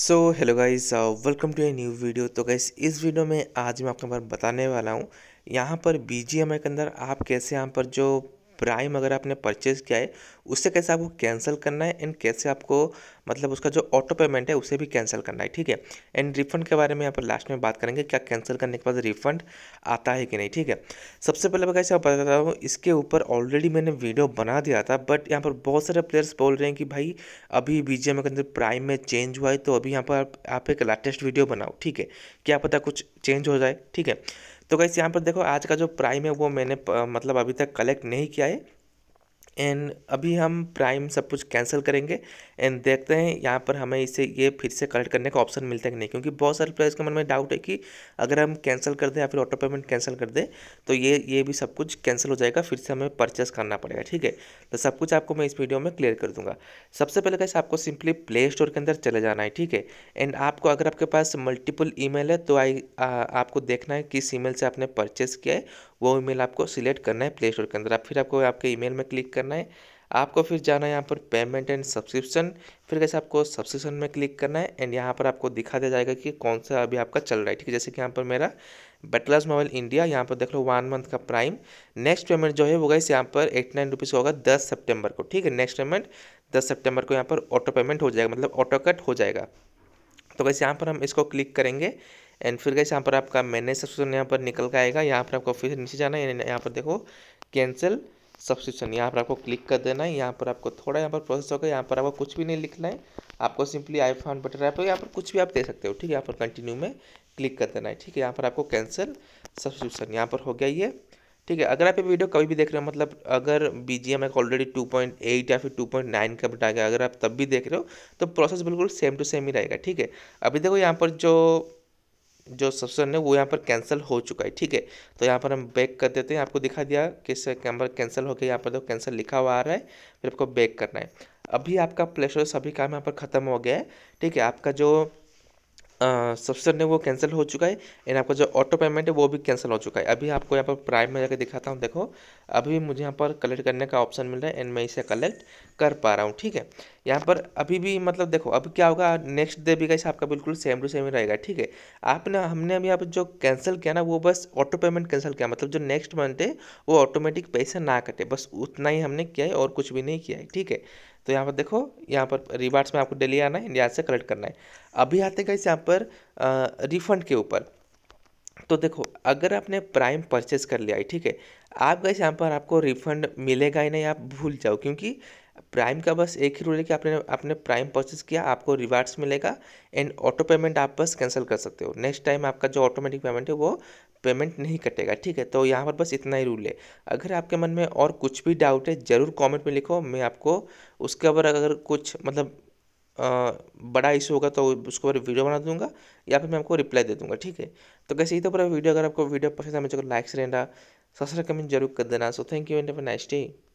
so hello guys welcome to a new video तो guys इस video में आज मैं आपके आपको बताने वाला हूँ यहाँ पर बी के अंदर आप कैसे यहाँ पर जो प्राइम अगर आपने परचेज़ किया है उससे कैसे आपको कैंसिल करना है एंड कैसे आपको मतलब उसका जो ऑटो पेमेंट है उसे भी कैंसिल करना है ठीक है एंड रिफंड के बारे में यहाँ पर लास्ट में बात करेंगे क्या कैंसिल करने के बाद रिफंड आता है कि नहीं ठीक है सबसे पहले मैं कैसे आप बता रहा हूँ इसके ऊपर ऑलरेडी मैंने वीडियो बना दिया था बट यहाँ पर बहुत सारे प्लेयर्स बोल रहे हैं कि भाई अभी बी के अंदर प्राइम में चेंज हुआ है तो अभी यहाँ पर आप, आप एक लेटेस्ट वीडियो बनाओ ठीक है क्या पता कुछ चेंज हो जाए ठीक है तो कैसे यहाँ पर देखो आज का जो प्राइम है वो मैंने मतलब अभी तक कलेक्ट नहीं किया है एंड अभी हम प्राइम सब कुछ कैंसिल करेंगे एंड देखते हैं यहाँ पर हमें इसे ये फिर से कलेक्ट करने का ऑप्शन मिलता है कि नहीं क्योंकि बहुत सारे प्लेयर्स के मन में डाउट है कि अगर हम कैंसिल कर दें या फिर ऑटो पेमेंट कैंसिल कर दें तो ये ये भी सब कुछ कैंसिल हो जाएगा फिर से हमें परचेस करना पड़ेगा ठीक है तो सब कुछ आपको मैं इस वीडियो में क्लियर कर दूँगा सबसे पहले कैसे आपको सिंपली प्ले स्टोर के अंदर चले जाना है ठीक है एंड आपको अगर आपके पास मल्टीपल ई है तो आई आपको देखना है किस ई से आपने परचेस किया है वो ईमेल आपको सिलेक्ट करना है प्ले स्टोर के अंदर आप फिर आपको आपके ईमेल में क्लिक करना है आपको फिर जाना है यहाँ पर पेमेंट एंड सब्सक्रिप्शन फिर कैसे आपको सब्सक्रिप्शन में क्लिक करना है एंड यहाँ पर आपको दिखा दिया जाएगा कि कौन सा अभी आपका चल रहा है ठीक है जैसे कि यहाँ पर मेरा बटलर्स मोबाइल इंडिया यहाँ पर देख लो वन मंथ का प्राइम नेक्स्ट पेमेंट जो है वो गैस यहाँ पर एट्टी नाइन रुपीज़ होगा दस सेप्टेम्बर को ठीक है नेक्स्ट पेमेंट दस सेप्टेम्बर को यहाँ पर ऑटो पेमेंट हो जाएगा मतलब ऑटो कट हो जाएगा तो वैसे यहाँ पर हम इसको क्लिक करेंगे एंड फिर गैस यहाँ पर आपका मैनेज सब्सक्रिप्शन यहाँ पर निकल के आएगा यहाँ पर आपको फिर नीचे जाना है यहाँ पर देखो कैंसिल सब्सक्रिप्शन यहाँ पर आपको क्लिक कर देना है यहाँ पर आपको थोड़ा यहाँ पर प्रोसेस होगा यहाँ पर आपको कुछ भी नहीं लिखना है आपको simply iPhone button app यहाँ पर कुछ भी आप दे सकते हो ठीक है यहाँ पर कंटिन्यू में क्लिक कर देना है ठीक है यहाँ पर आपको कैंसिल सब्सक्रिप्शन यहाँ पर हो गया ये ठीक है अगर आप ये वीडियो कभी भी देख रहे हो मतलब अगर B G M already two point eight या फिर टू पॉइंट नाइन का बटा गया अगर आप तब भी देख रहे हो तो प्रोसेस बिल्कुल सेम टू सेम ही रहेगा ठीक है अभी देखो यहाँ पर जो जो सब्सक्रिप्शन है वो यहाँ पर कैंसिल हो चुका है ठीक है तो यहाँ पर हम बैक कर देते हैं आपको दिखा दिया किस कैमरा कैंसिल हो गया यहाँ पर देखो तो कैंसिल लिखा हुआ आ रहा है फिर आपको बैक करना है अभी आपका प्ले स्टोर सभी काम यहाँ पर ख़त्म हो गया है ठीक है आपका जो सब्सक्रिप्शन है वो कैंसिल हो चुका है एंड आपका जो ऑटो पेमेंट है वो भी कैंसिल हो चुका है अभी आपको यहाँ पर प्राइम में जाकर दिखाता हूँ देखो अभी मुझे यहाँ पर कलेक्ट करने का ऑप्शन मिल रहा है एंड मैं इसे कलेक्ट कर पा रहा हूँ ठीक है यहाँ पर अभी भी मतलब देखो अब क्या होगा नेक्स्ट डे भी कैसे आपका बिल्कुल सेम टू सेम ही रहेगा ठीक है आपने हमने अभी यहाँ पर जो कैंसिल किया ना वो बस ऑटो पेमेंट कैंसिल किया मतलब जो नेक्स्ट मंथ है वो ऑटोमेटिक पैसा ना कटे बस उतना ही हमने किया है और कुछ भी नहीं किया है ठीक है तो यहाँ पर देखो यहाँ पर रिवार्ड्स में आपको डेली आना है यहाँ से कलेक्ट करना है अभी आते गए यहाँ पर रिफंड के ऊपर तो देखो अगर आपने प्राइम परचेस कर लिया है ठीक है आप गए यहाँ पर आपको रिफंड मिलेगा ही नहीं आप भूल जाओ क्योंकि प्राइम का बस एक ही रूल है कि आपने आपने प्राइम परचेज किया आपको रिवार्ड्स मिलेगा एंड ऑटो पेमेंट आप बस कैंसिल कर सकते हो नेक्स्ट टाइम आपका जो ऑटोमेटिक पेमेंट है वो पेमेंट नहीं कटेगा ठीक है तो यहाँ पर बस इतना ही रूल है अगर आपके मन में और कुछ भी डाउट है ज़रूर कॉमेंट में लिखो मैं आपको उसके ऊपर अगर कुछ मतलब आ, बड़ा इशू होगा तो उसके ऊपर वीडियो बना दूंगा या फिर मैं आपको रिप्लाई दे दूंगा ठीक है तो कैसे ही तो पूरा वीडियो अगर आपको वीडियो पसंद है मुझे लाइक से रहना सब्सक्राइब कमेंट जरूर कर देना so thank you and nice day